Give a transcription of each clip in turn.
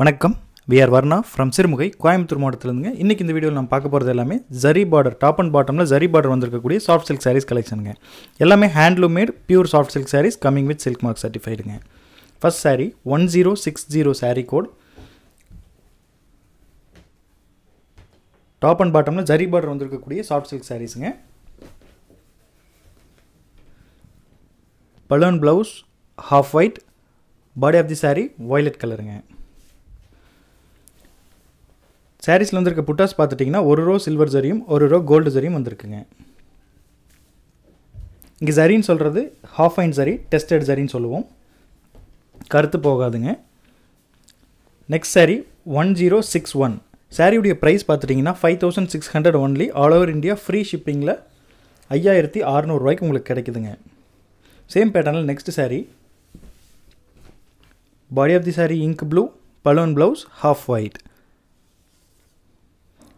வணக்கம் V R Varna from Sirumugai Coimbatore மாவட்டத்திலிருந்துங்க இன்றைக்கி இந்த வீடியோவில் நம்ம பார்க்க போகிறது எல்லாமே ஜரி பார்டர் டாப் அண்ட் பாட்டமில் ஜரி பார்டர் வந்திருக்கக்கூடிய சாஃப்ட் சில்க் சாரீஸ் கலெக்ஷனுங்க எல்லாமே handloom made pure soft silk saris coming with silk mark சர்டிஃபைடுங்க first sari one zero six zero sari code top and பாட்டமில் ஜரி பார்டர் வந்திருக்கக்கூடிய சாஃப்ட் சில்க் சாரீஸுங்க பலன் blouse half white body of the sari violet கலருங்க சாரீஸில் வந்திருக்க புட்டாஸ் பார்த்துட்டிங்கன்னா ஒரு ரோ சில்வர் ஜரியும் ஒரு ரோ கோல்டு ஜரியும் வந்திருக்குங்க இங்கே ஜரின்னு சொல்கிறது ஹாஃப் ஐன் ஜரி டெஸ்டட் ஜரின்னு சொல்லுவோம் கருத்து போகாதுங்க next sari one zero six one சாரியுடைய ப்ரைஸ் பார்த்துட்டிங்கன்னா five thousand six hundred only all over India free ஷிப்பிங்கில் ஐயாயிரத்தி அறநூறுவாய்க்கு உங்களுக்கு கிடைக்குதுங்க சேம் பேட்டர்னில் next sari body of the sari ink blue பலூன் ப்ளவுஸ் ஹாஃப் ஒயிட்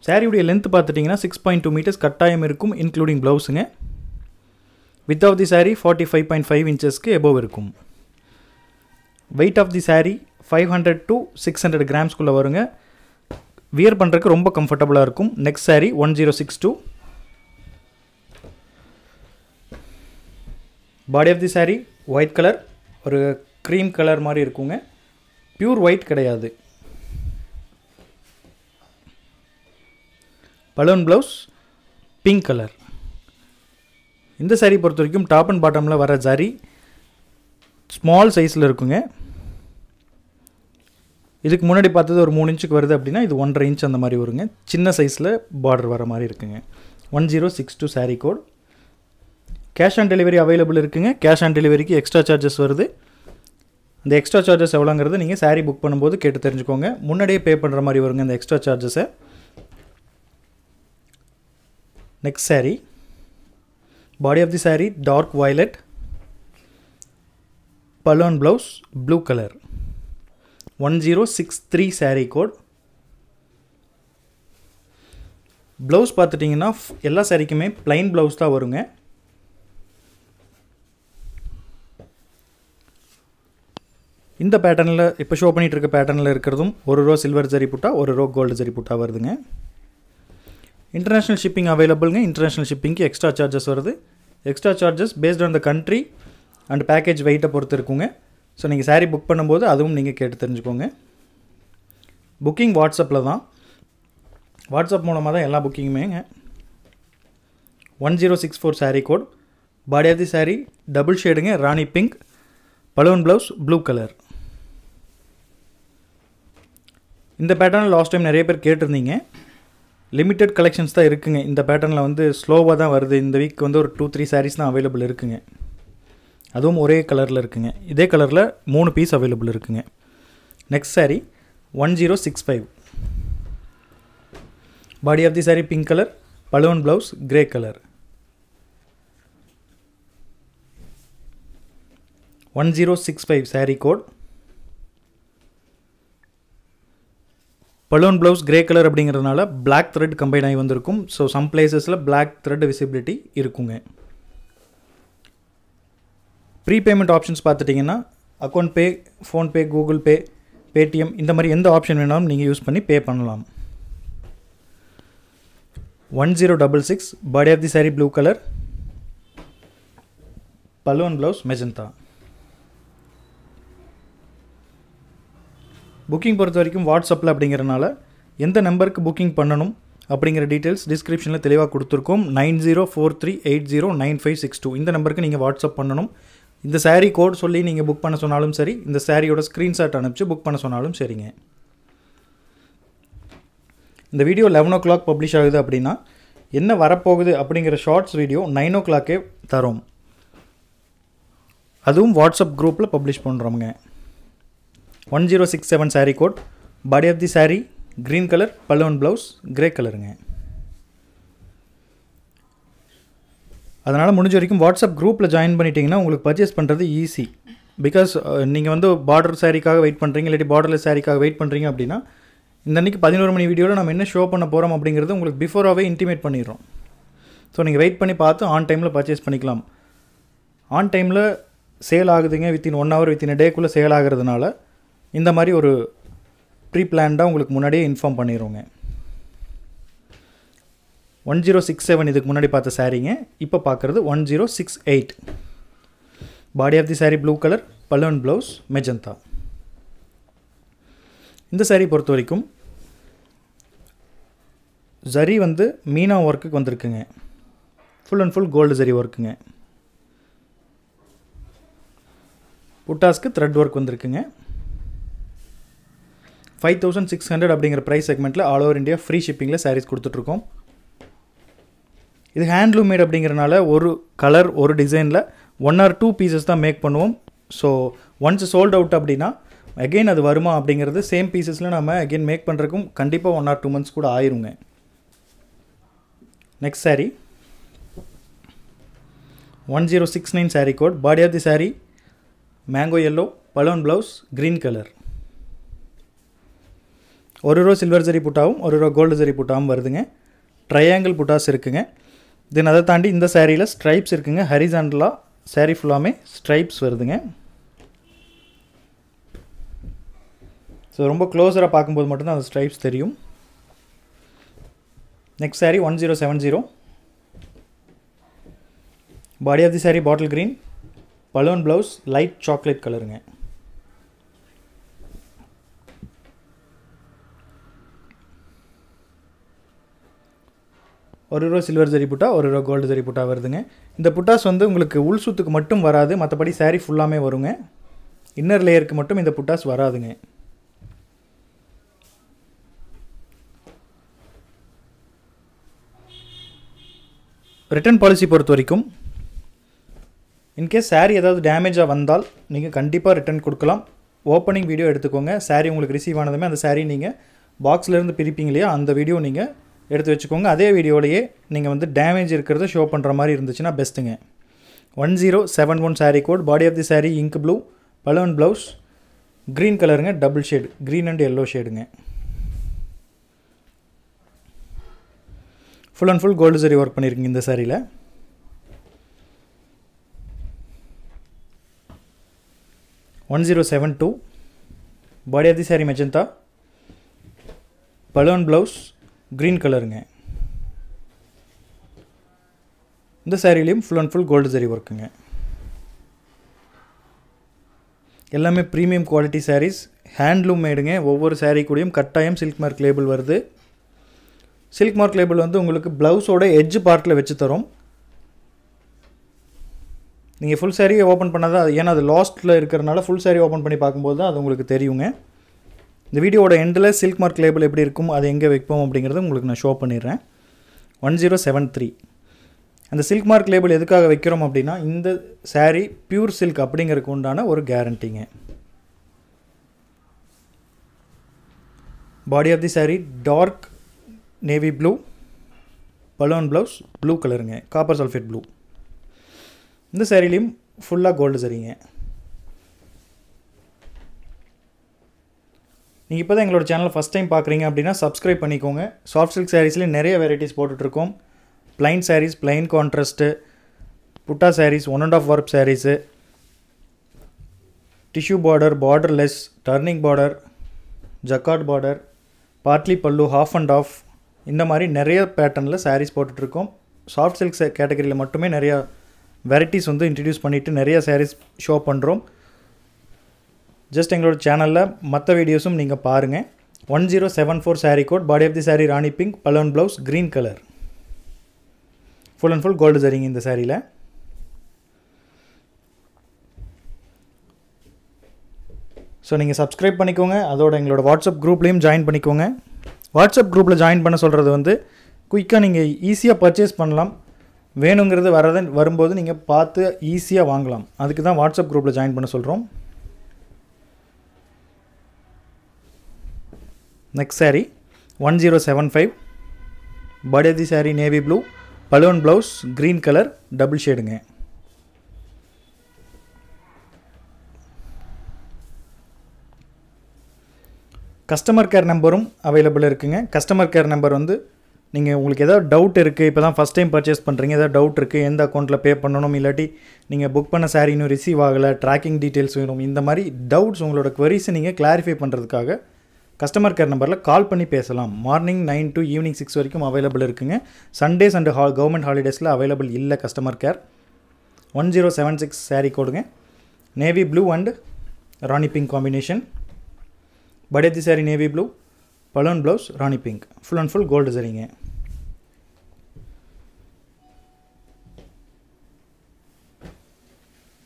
சாரியுடைய லென்த் பார்த்துட்டிங்கன்னா சிக்ஸ் பாயிண்ட் டூ மீட்டர்ஸ் கட்டாயம் இருக்கும் இன்க்ளூடிங் ப்ளவுஸுங்க with off the sari forty five point five இன்ச்சஸ்க்கு எபோவ் இருக்கும் weight of the sari five hundred to six hundred கிராம்ஸ்குள்ளே வருங்க வியர் பண்ணுறக்கு ரொம்ப கம்ஃபர்டபுளாக இருக்கும் next sari one zero six two body of the sari white colour ஒரு க்ரீம் கலர் மாதிரி இருக்குங்க ப்யூர் ஒயிட் கிடையாது பலூன் ப்ளவுஸ் பிங்க் கலர் இந்த சாரீ பொறுத்த வரைக்கும் டாப் அண்ட் பாட்டமில் வர சாரீ ஸ்மால் சைஸில் இருக்குங்க இதுக்கு முன்னாடி பார்த்தது ஒரு மூணு இன்ச்சுக்கு வருது அப்படின்னா இது ஒன்றரை இன்ச் அந்த மாதிரி வருங்க சின்ன சைஸில் பார்டர் வர மாதிரி இருக்குங்க one zero six two sari code cash on delivery available இருக்குங்க கேஷ் ஆன் டெலிவரிக்கு எக்ஸ்ட்ரா சார்ஜஸ் வருது அந்த எக்ஸ்ட்ரா சார்ஜஸ் எவ்வளோங்கிறது நீங்கள் சாரீ புக் பண்ணும்போது கேட்டு தெரிஞ்சுக்கோங்க முன்னாடியே பே பண்ணுற மாதிரி வருங்க அந்த எக்ஸ்ட்ரா சார்ஜஸை next body of the of dark saree dark blouse blue colour one zero six three saree code blouse பார்த்துட்டிங்கன்னா எல்லா சாரீக்குமே ப்ளைன் ப்ளவுஸ் தான் வருங்க இந்த பேட்டர்னில் இப்போ ஷோ பண்ணிகிட்டு இருக்க பேட்டர்னில் இருக்கிறதும் ஒரு ரோ சில்வர் ஜரி புட்டா ஒரு ரோ கோல்டு ஜரி புட்டா வருதுங்க இன்டர்நேஷ்னல் ஷிப்பிங் அவைலபிள்ங்க இன்டர்நேஷ்னல் ஷிப்பிங்க்கு எக்ஸ்ட்ரா சார்ஜஸ் வருது extra charges based on the country and package வெயிட்டை பொறுத்து இருக்குங்க ஸோ நீங்கள் சாரீ புக் பண்ணும்போது அதுவும் நீங்கள் கேட்டு தெரிஞ்சுக்கோங்க புக்கிங் வாட்ஸ்அப்பில் தான் வாட்ஸ்அப் மூலமாக தான் எல்லா புக்கிங்குமேங்க one zero six four sari code body of the off sari double ஷேடுங்க ராணி பிங்க் பலூன் ப்ளவுஸ் ப்ளூ கலர் இந்த பேட்டர்ன் லாஸ்ட் டைம் நிறைய பேர் கேட்டிருந்தீங்க லிமிட்டட் கலெக்ஷன்ஸ் தான் இருக்குங்க இந்த பேட்டர்னில் வந்து ஸ்லோவாக தான் வருது இந்த வீக் வந்து ஒரு டூ த்ரீ சாரீஸ் தான் அவைலபிள் இருக்குங்க அதுவும் ஒரே கலரில் இருக்குங்க இதே கலரில் மூணு பீஸ் அவைலபிள் இருக்குங்க next sari one zero six five body of the sari pink colour பலூன் blouse grey colour one zero six five sari code பலூன் ப்ளவுஸ் கிரே கலர் அப்படிங்கிறதுனால பிளாக் த்ரெட் கம்பைன் ஆகி வந்திருக்கும் ஸோ சம் பிளேசஸில் பிளாக் த்ரெட் விசிபிலிட்டி இருக்குங்க pre payment options பார்த்துட்டிங்கன்னா account pay PhonePe Google Pay Paytm இந்த மாதிரி எந்த ஆப்ஷன் வேணாலும் நீங்கள் யூஸ் பண்ணி பே பண்ணலாம் one zero double six body of the sari blue colour பலூன் ப்ளவுஸ் மெஜந்தா புக்கிங் பொறுத்த வரைக்கும் வாட்ஸ்அப்பில் அப்படிங்கிறனால எந்த நம்பருக்கு புக்கிங் பண்ணணும் அப்படிங்கிற டீட்டெயில்ஸ் டிஸ்கிரிப்ஷனில் தெளிவாக கொடுத்துருக்கோம் nine zero four three eight zero nine five six two இந்த நம்பருக்கு நீங்கள் வாட்ஸ்அப் பண்ணணும் இந்த சாரீ கோட் சொல்லி நீங்கள் புக் பண்ண சொன்னாலும் சரி இந்த சாரியோட ஸ்க்ரீன்ஷாட் அனுப்பிச்சு புக் பண்ண சொன்னாலும் சரிங்க இந்த video eleven o'clock publish ஆகுது அப்படின்னா என்ன வரப்போகுது அப்படிங்கிற ஷார்ட்ஸ் வீடியோ நைன் ஓ கிளாக்கே தரும் அதுவும் வாட்ஸ்அப் குரூப்பில் பப்ளிஷ் பண்ணுறோமுங்க one zero six seven sari code body of the sari green colour பல்லுவன் ப்ளவுஸ் க்ரே கலருங்க அதனால் முடிஞ்ச வரைக்கும் வாட்ஸ்அப் குரூப்பில் ஜாயின் பண்ணிட்டீங்கன்னா உங்களுக்கு பர்ச்சேஸ் பண்ணுறது ஈஸி பிகாஸ் நீங்கள் வந்து பார்டர் சாரீக்காக வெயிட் பண்ணுறீங்க இல்லாட்டி பார்டர்லெஸ் சாரீக்காக வெயிட் பண்ணுறீங்க அப்படின்னா இந்த அன்றைக்கி பதினோரு மணி வீடியோவில் நம்ம என்ன ஷோ பண்ண போகிறோம் அப்படிங்கிறது உங்களுக்கு பிஃபோராகவே இன்டிமேட் பண்ணிடுறோம் ஸோ நீங்கள் வெயிட் பண்ணி பார்த்து ஆன் டைமில் பர்ச்சேஸ் பண்ணிக்கலாம் ஆன் டைமில் சேல் ஆகுதுங்க வித்தின் ஒன் ஹவர் வித்தின் டேக்குள்ளே சேல் ஆகிறதுனால இந்த மாதிரி ஒரு ப்ரீ பிளான்டாக உங்களுக்கு முன்னாடியே இன்ஃபார்ம் பண்ணிடுவோங்க ஒன் ஜீரோ சிக்ஸ் செவன் இதுக்கு முன்னாடி பார்த்த சாரீங்க இப்போ பார்க்குறது one zero six eight body of the sari blue colour பலன் ப்ளவுஸ் மெஜந்தா இந்த சாரீ பொறுத்த வரைக்கும் ஜரி வந்து மீனா ஒர்க்குக்கு வந்திருக்குங்க full and full gold zari ஒர்க்குங்க புட்டாஸ்க்கு த்ரெட் ஒர்க் வந்திருக்குங்க ஃபைவ் தௌசண்ட் சிக்ஸ் ஹண்ட்ரட் அப்படிங்கிற ப்ரைஸ் செக்மெண்ட்டில் ஆல் ஓவர் இந்தியா ஃப்ரீ ஷிப்பிங்கில் சாரீஸ் கொடுத்துட்ருக்கோம் இது ஹேண்ட்லூம் மேட் அப்படிங்கிறனால ஒரு கலர் ஒரு டிசைனில் ஒன் ஆர் டூ பீசஸ் தான் மேக் பண்ணுவோம் ஸோ ஒன்ஸ் சோல்ட் அவுட் அப்படின்னா அகெயின் அது வருமா அப்படிங்கிறது சேம் பீசஸில் நம்ம அகெயின் மேக் பண்ணுறக்கும் கண்டிப்பாக ஒன் ஆர் டூ மந்த்ஸ் கூட ஆயிருங்க next sari one zero six nine sari code body of the sari mango yellow பலோன் ப்ளவுஸ் க்ரீன் கலர் ஒரு ரோ சில்வர் ஜரி புட்டாவும் ஒரு ரோ கோல்டு ஜரி புட்டாவும் வருதுங்க ட்ரையாங்கிள் புட்டாஸ் இருக்குங்க தென் அதை தாண்டி இந்த சேரீயில் ஸ்ட்ரைப்ஸ் இருக்குங்க ஹரிசாண்டலாக சேரீ ஃபுல்லாமே ஸ்ட்ரைப்ஸ் வருதுங்க ஸோ ரொம்ப க்ளோஸராக பார்க்கும்போது மட்டும்தான் அந்த ஸ்ட்ரைப்ஸ் தெரியும் next sari one zero seven zero body of the sari bottle green பலூன் ப்ளவுஸ் லைட் சாக்லேட் கலருங்க ஒரு ரூபா சில்வர் ஜரி புட்டா ஒரு ரூபா கோல்டு ஜரி புட்டா வருதுங்க இந்த புட்டாஸ் வந்து உங்களுக்கு உள் சுத்துக்கு மட்டும் வராது மற்றபடி சாரீ ஃபுல்லாமே வருங்க இன்னர் லேயருக்கு மட்டும் இந்த புட்டாஸ் வராதுங்க ரிட்டர்ன் பாலிசி பொறுத்த வரைக்கும் இன்கேஸ் சாரி ஏதாவது டேமேஜாக வந்தால் நீங்கள் கண்டிப்பாக ரிட்டர்ன் கொடுக்கலாம் ஓப்பனிங் வீடியோ எடுத்துக்கோங்க சாரி உங்களுக்கு ரிசீவ் ஆனதுமே அந்த சாரி நீங்கள் பாக்ஸில் இருந்து பிரிப்பீங்க இல்லையா அந்த வீடியோ நீங்கள் எடுத்து வச்சுக்கோங்க அதே வீடியோலையே நீங்கள் வந்து டேமேஜ் இருக்கிறத ஷோ பண்ணுற மாதிரி இருந்துச்சுன்னா பெஸ்ட்டுங்க one zero seven one sari code body of the sari ink blue பலவன் ப்ளவுஸ் க்ரீன் கலருங்க double shade green and yellow ஷேடுங்க full and full gold zari work பண்ணியிருக்கீங்க இந்த சாரியில் one zero seven two body of the sari magenta பலவன் ப்ளவுஸ் க்ரீன் கலருங்க இந்த சேரீலையும் full and full gold zari ஒர்க்குங்க எல்லாமே ப்ரீமியம் குவாலிட்டி சாரீஸ் ஹேண்ட்லூம் மேடுங்க ஒவ்வொரு சாரீ கூடயும் கட்டாயம் சில்க் மார்க் லேபிள் வருது சில்க் மார்க் லேபிள் வந்து உங்களுக்கு ப்ளவுஸோட எஜ் பார்ட்டில் வச்சு தரும் நீங்கள் ஃபுல் சாரியை ஓப்பன் பண்ணாதான் ஏன்னா அது லாஸ்ட்டில் இருக்கிறனால ஃபுல் சாரீ ஓப்பன் பண்ணி பார்க்கும்போது தான் அது உங்களுக்கு தெரியுங்க இந்த வீடியோட எண்டில் சில்க் மார்க் லேபிள் எப்படி இருக்கும் அது எங்கே வைப்போம் அப்படிங்கிறத உங்களுக்கு நான் ஷோ பண்ணிடுறேன் ஒன் ஜீரோ செவன் த்ரீ அந்த சில்க் மார்க் லேபிள் எதுக்காக வைக்கிறோம் அப்படின்னா இந்த சாரீ பியூர் சில்க் அப்படிங்கிறதுக்கு உண்டான ஒரு கேரண்டிங்க body of the sari dark navy blue பலூன் ப்ளவுஸ் ப்ளூ கலருங்க காப்பர் சல்ஃபேட் ப்ளூ இந்த சாரிலையும் ஃபுல்லாக கோல்டு சரிங்க நீங்கள் இப்போ தான் எங்களோட சேனல் ஃபஸ்ட் டைம் பார்க்குறீங்க அப்படின்னா சப்ஸ்கிரைப் பண்ணிக்கோங்க சாஃப்ட் சில்க் சாரீஸ்லேயே நிறைய வெரைட்டிஸ் போட்டுட்ருக்கோம் plain saris plain contrast butta saris one and half work saris tissue border borderless turning border jacquard border partly pallu half and half இந்த மாதிரி நிறைய பேட்டர்னில் சாரீஸ் போட்டுட்ருக்கோம் சாஃப்ட் சில்க் கேட்டகரியில் மட்டுமே நிறையா வெரைட்டிஸ் வந்து இன்ட்ரடியூஸ் பண்ணிவிட்டு நிறைய சாரீஸ் ஷோ பண்ணுறோம் ஜஸ்ட் எங்களோட சேனலில் மற்ற வீடியோஸும் நீங்கள் பாருங்கள் one zero seven four sari code body of the sari rani pink பலன் blouse green colour full and full gold சரிங்க இந்த சாரியில் ஸோ நீங்கள் சப்ஸ்கிரைப் பண்ணிக்கோங்க அதோட எங்களோட வாட்ஸ்அப் குரூப்லேயும் ஜாயின் பண்ணிக்கோங்க வாட்ஸ்அப் குரூப்பில் ஜாயின் பண்ண சொல்கிறது வந்து குயிக்காக நீங்கள் ஈஸியாக பர்ச்சேஸ் பண்ணலாம் வேணுங்கிறது வரத வரும்போது நீங்கள் பார்த்து ஈஸியாக வாங்கலாம் அதுக்கு தான் வாட்ஸ்அப் குரூப்பில் ஜாயின் பண்ண சொல்கிறோம் next sari one zero seven five body of the sari navy blue பலுவன் ப்ளவுஸ் க்ரீன் கலர் டபுள் ஷேடுங்க கஸ்டமர் கேர் நம்பரும் அவைலபிள் இருக்குங்க கஸ்டமர் கேர் நம்பர் வந்து நீங்கள் உங்களுக்கு ஏதாவது டவுட் இருக்குது இப்போ தான் ஃபஸ்ட் டைம் பர்ச்சேஸ் பண்ணுறீங்க ஏதாவது டவுட் இருக்குது எந்த அக்கௌண்ட்டில் பே பண்ணணும் இல்லாட்டி நீங்கள் புக் பண்ண சாரின்னு ரிசீவ் ஆகலை ட்ராக்கிங் டீட்டெயில்ஸ் வேணும் இந்த மாதிரி டவுட்ஸ் உங்களோட குவரிஸை நீங்கள் கிளாரிஃபை பண்ணுறதுக்காக கஸ்டமர் கேர் நம்பரில் கால் பண்ணி பேசலாம் morning nine to evening six வரைக்கும் அவைலபிள் இருக்குங்க சண்டேஸ் அண்டு ஹா கவர்மெண்ட் ஹாலிடேஸில் அவைலபிள் இல்லை customer care one zero seven six sari கோடுங்க navy blue and rani pink combination body of the sari navy blue பலூன் blouse rani pink full and full gold zari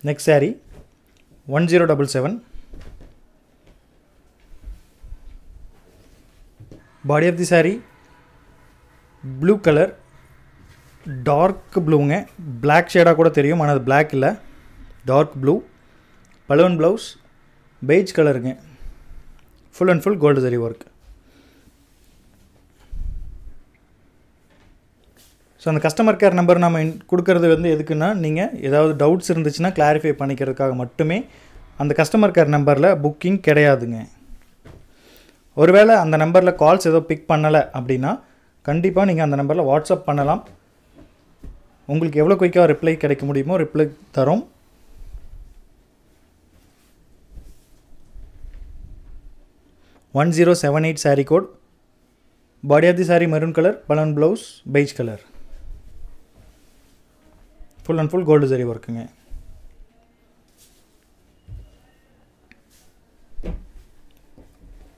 next sari one zero double seven body of the sari blue colour dark ப்ளூங்க black ஷேடாக கூட தெரியும் ஆனால் அது black இல்லை dark blue பலுவன் ப்ளவுஸ் பெய்ஜ் கலருங்க full and full gold zari work so அந்த கஸ்டமர் கேர் நம்பர் நம்ம கொடுக்கறது வந்து எதுக்குன்னா நீங்கள் ஏதாவது டவுட்ஸ் இருந்துச்சுன்னா கிளாரிஃபை பண்ணிக்கிறதுக்காக மட்டுமே அந்த கஸ்டமர் கேர் நம்பரில் புக்கிங் கிடையாதுங்க ஒருவேளை அந்த நம்பரில் கால்ஸ் ஏதோ பிக் பண்ணலை அப்படின்னா கண்டிப்பாக நீங்கள் அந்த நம்பரில் வாட்ஸ்அப் பண்ணலாம் உங்களுக்கு எவ்வளோ குயிக்காக ரிப்ளை கிடைக்க முடியுமோ ரிப்ளை தரும் one zero seven eight sari code body of the sari maroon colour பலன் blouse beige colour full and full gold zari ஒர்க்குங்க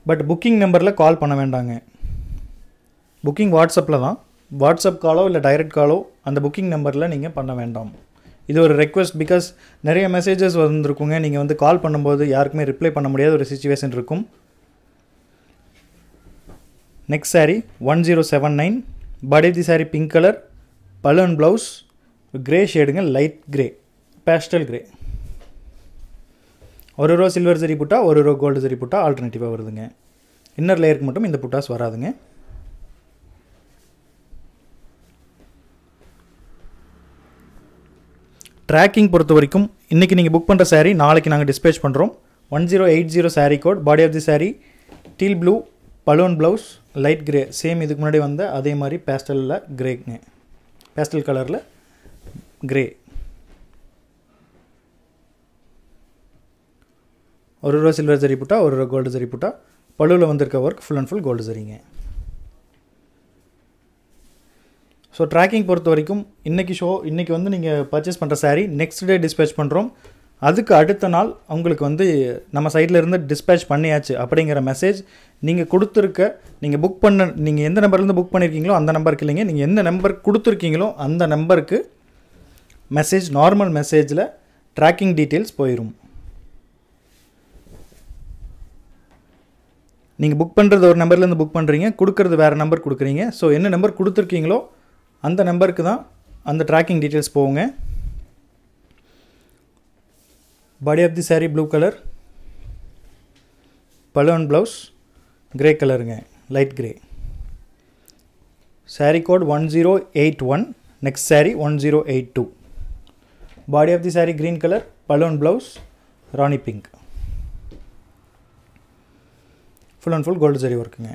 பட் புக்கிங் நம்பரில் கால் பண்ண வேண்டாங்க புக்கிங் வாட்ஸ்அப்பில் தான் வாட்ஸ்அப் காலோ இல்லை டைரக்ட் காலோ அந்த புக்கிங் நம்பரில் நீங்கள் பண்ண வேண்டாம் இது ஒரு ரெக்வஸ்ட் பிகாஸ் நிறைய மெசேஜஸ் வந்திருக்குங்க நீங்கள் வந்து கால் பண்ணும்போது யாருக்குமே ரிப்ளை பண்ண முடியாத ஒரு சுச்சுவேஷன் இருக்கும் next sari one zero seven nine body of the sari pink colour பலூன் ப்ளவுஸ் க்ரே ஷேடுங்க லைட் க்ரே பேஸ்டல் க்ரே ஒரு ரோ சில்வர் ஜரி புட்டா ஒரு ரோ கோல்டு ஜரி புட்டா ஆல்டர்னேட்டிவாக வருதுங்க இன்னர் லேயருக்கு மட்டும் இந்த புட்டாஸ் வராதுங்க ட்ராக்கிங் பொறுத்த வரைக்கும் இன்றைக்கி நீங்கள் புக் பண்ணுற சாரீ நாளைக்கு நாங்கள் டிஸ்பேச் பண்ணுறோம் one zero eight zero sari code body of the sari teal blue பலூன் ப்ளவுஸ் லைட் க்ரே சேம் இதுக்கு முன்னாடி வந்த அதே மாதிரி பேஸ்டலில் க்ரேங்க பேஸ்டல் கலரில் க்ரே ஒரு ரூபா சில்வர் ஜரி போட்டால் ஒரு ரூபா கோல்டு ஜரி போட்டால் பழுவில் வந்திருக்க work full and full gold சரிங்க ஸோ ட்ராக்கிங் பொறுத்த வரைக்கும் இன்றைக்கி ஷோ இன்றைக்கி வந்து நீங்கள் பர்ச்சேஸ் பண்ணுற சாரீ நெக்ஸ்ட் டே டிஸ்பேச் பண்ணுறோம் அதுக்கு அடுத்த நாள் உங்களுக்கு வந்து நம்ம சைட்டில் இருந்து டிஸ்பேச் பண்ணியாச்சு அப்படிங்கிற மெசேஜ் நீங்கள் கொடுத்துருக்க நீங்கள் புக் பண்ண நீங்கள் எந்த நம்பர்லேருந்து புக் பண்ணியிருக்கீங்களோ அந்த நம்பருக்கு இல்லைங்க நீங்கள் எந்த நம்பர் கொடுத்துருக்கீங்களோ அந்த நம்பருக்கு மெசேஜ் நார்மல் மெசேஜில் ட்ராக்கிங் டீட்டெயில்ஸ் போயிடும் நீங்கள் புக் பண்ணுறது ஒரு நம்பர்லேருந்து புக் பண்ணுறீங்க கொடுக்குறது வேறு நம்பர் கொடுக்குறீங்க ஸோ என்ன நம்பர் கொடுத்துருக்கீங்களோ அந்த நம்பருக்கு தான் அந்த ட்ராக்கிங் டீட்டெயில்ஸ் போவோங்க body of the sari blue colour பலூன் ப்ளவுஸ் கிரே கலருங்க light grey sari code one zero eight one next sari one zero eight two body of the sari green colour பலோன் blouse rani pink full and full gold zari ஒர்க்குங்க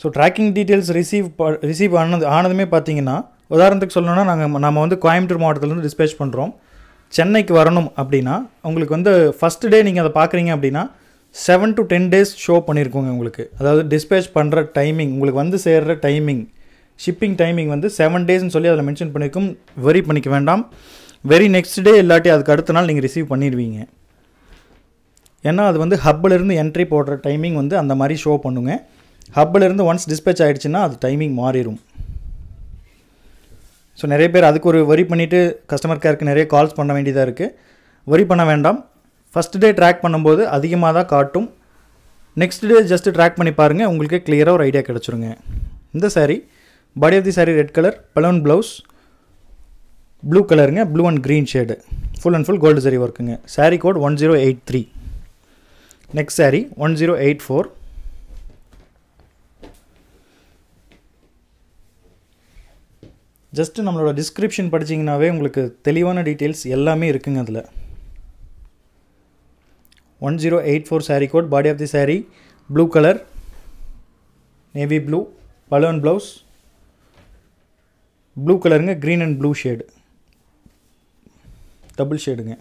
so tracking details receive receive ஆனது ஆனதுமே பார்த்தீங்கன்னா உதாரணத்துக்கு சொல்லணும்னா நாங்கள் நம்ம வந்து கோயம்புத்தூர் மாவட்டத்துலேருந்து டிஸ்பேச் பண்ணுறோம் சென்னைக்கு வரணும் அப்படின்னா உங்களுக்கு வந்து ஃபஸ்ட் டே நீங்கள் அதை பார்க்குறீங்க அப்படின்னா seven to ten days show பண்ணியிருக்கோங்க உங்களுக்கு அதாவது டிஸ்பேச் பண்ணுற டைமிங் உங்களுக்கு வந்து சேர்கிற டைமிங் ஷிப்பிங் டைமிங் வந்து செவன் டேஸ்னு சொல்லி அதில் மென்ஷன் பண்ணியிருக்கும் வெரி பண்ணிக்க வேண்டாம் வெரி நெக்ஸ்ட் டே இல்லாட்டி அதுக்கு அடுத்த நாள் நீங்கள் ரிசீவ் பண்ணிடுவீங்க ஏன்னா அது வந்து இருந்து என்ட்ரி போடுற டைமிங் வந்து அந்த மாதிரி ஷோ பண்ணுங்க இருந்து ஒன்ஸ் டிஸ்பேச் ஆகிடுச்சின்னா அது டைமிங் மாறிடும் ஸோ நிறைய பேர் அதுக்கு ஒரு வரி பண்ணிவிட்டு கஸ்டமர் கேருக்கு நிறைய கால்ஸ் பண்ண வேண்டியதாக இருக்குது வரி பண்ண வேண்டாம் ஃபஸ்ட் டே ட்ராக் பண்ணும்போது அதிகமாக தான் காட்டும் நெக்ஸ்ட் டே ஜஸ்ட்டு ட்ராக் பண்ணி பாருங்கள் உங்களுக்கு கிளியராக ஒரு ஐடியா கிடச்சிருங்க இந்த sari body of the sari red colour பலூன் ப்ளவுஸ் ப்ளூ கலருங்க blue and green shade full and full gold zari ஒர்க்குங்க sari code one zero eight three next sari one zero eight four just நம்மளோட டிஸ்கிரிப்ஷன் படிச்சிங்கனாவே உங்களுக்கு தெளிவான டீட்டெயில்ஸ் எல்லாமே இருக்குங்க அதில் one zero eight four sari code body of the sari blue colour navy blue பலோன் blouse blue கலருங்க green and blue shade double ஷேடுங்க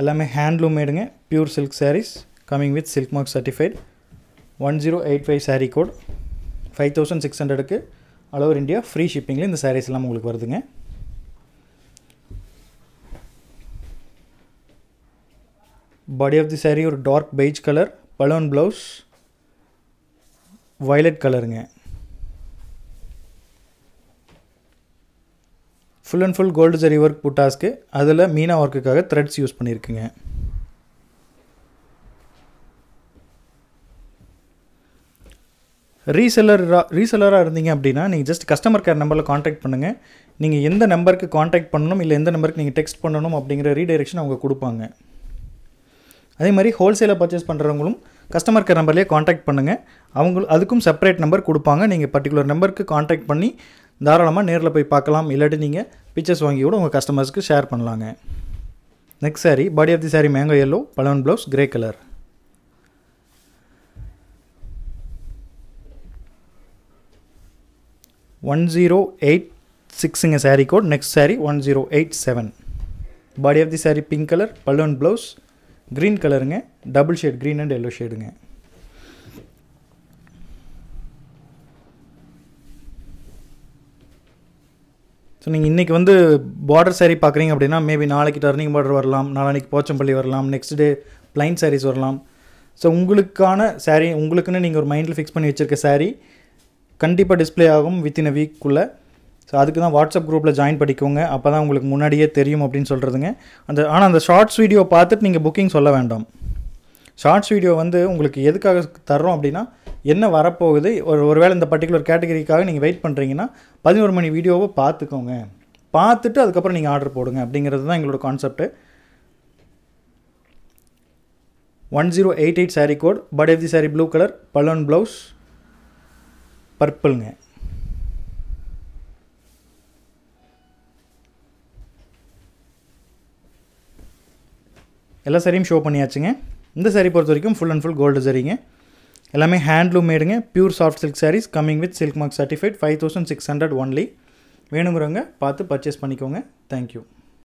எல்லாமே ஹேண்ட்லூம் மேடுங்க pure silk saris coming with silk mark certified one zero eight five sari code five thousand six ஹண்ட்ரடுக்கு all over India free ஷிப்பிங்கில் இந்த சாரீஸ் எல்லாம் உங்களுக்கு வருதுங்க பாடி ஆஃப் தி சாரீ ஒரு டார்க் பெய்ஜ் கலர் பலோன் ப்ளவுஸ் வயலட் கலருங்க full and full gold zari work புட்டாஸ்க்கு அதில் மீனா ஒர்க்குக்காக த்ரெட்ஸ் யூஸ் பண்ணியிருக்குங்க ரீசெலர் ரீசெல்லராக இருந்தீங்க அப்படின்னா நீங்கள் ஜஸ்ட் கஸ்டமர் கேர் நம்பரில் காண்டாக்ட் பண்ணுங்கள் நீங்கள் எந்த நம்பருக்கு காண்டாக்ட் பண்ணணும் இல்லை எந்த நம்பருக்கு நீங்கள் டெக்ஸ்ட் பண்ணணும் அப்படிங்கிற ரீடைரெக்ஷன் அவங்க கொடுப்பாங்க அதே மாதிரி ஹோல்சேலில் பர்ச்சேஸ் பண்ணுறவங்களும் கஸ்டமர் கேர் நம்பர்லேயே காண்டாக்ட் பண்ணுங்கள் அவங்க அதுக்கும் செப்பரேட் நம்பர் கொடுப்பாங்க நீங்கள் பர்டிகுலர் நம்பருக்கு காண்டாக்ட் பண்ணி தாராளமாக நேரில் போய் பார்க்கலாம் இல்லாட்டி நீங்கள் பிக்சர்ஸ் வாங்கி கூட உங்கள் கஸ்டமர்ஸ்க்கு ஷேர் பண்ணலாங்க next sari body of the sari mango yellow பலவன் blouse grey colour one zero eight சிக்ஸுங்க sari code next sari one zero eight seven body of the sari pink colour பலூன் ப்ளவுஸ் க்ரீன் கலருங்க double shade green and yellow ஷேடுங்க so நீங்கள் இன்றைக்கி வந்து border sari பார்க்குறீங்க அப்படின்னா மேபி நாளைக்கு டர்னிங் பார்டர் வரலாம் நாளைக்கு போச்சம்பள்ளி வரலாம் நெக்ஸ்ட் டே ப்ளைன் சாரீஸ் வரலாம் ஸோ உங்களுக்கான சாரீ உங்களுக்குன்னு நீங்கள் ஒரு மைண்டில் ஃபிக்ஸ் பண்ணி வச்சுருக்க சாரீ கண்டிப்பாக டிஸ்பிளே ஆகும் வித்தின் அ வீக்குள்ளே ஸோ அதுக்கு தான் வாட்ஸ்அப் குரூப்பில் ஜாயின் பண்ணிக்கோங்க அப்போ தான் உங்களுக்கு முன்னாடியே தெரியும் அப்படின்னு சொல்கிறதுங்க அந்த ஆனால் அந்த ஷார்ட்ஸ் வீடியோ பார்த்துட்டு நீங்கள் புக்கிங் சொல்ல வேண்டாம் ஷார்ட்ஸ் வீடியோ வந்து உங்களுக்கு எதுக்காக தர்றோம் அப்படின்னா என்ன வரப்போகுது ஒரு ஒருவேளை இந்த பர்டிகுலர் கேட்டகரிக்காக நீங்கள் வெயிட் பண்ணுறீங்கன்னா பதினோரு மணி வீடியோவை பார்த்துக்கோங்க பார்த்துட்டு அதுக்கப்புறம் நீங்கள் ஆர்டர் போடுங்க அப்படிங்கிறது தான் எங்களோட concept one zero eight eight sari code body of the sari blue colour பலன் ப்ளவுஸ் பர்பிள்ங்க எல்லா சாரியும் ஷோ பண்ணியாச்சுங்க இந்த சாரீ பொறுத்த வரைக்கும் ஃபுல் அண்ட் ஃபுல் கோல்டு சரிங்க எல்லாமே ஹேண்ட்லூம் மேடுங்க pure soft silk saris coming with silk mark certified five thousand six hundred only வேணுங்கிறவங்க பார்த்து பர்ச்சேஸ் பண்ணிக்கோங்க தேங்க்யூ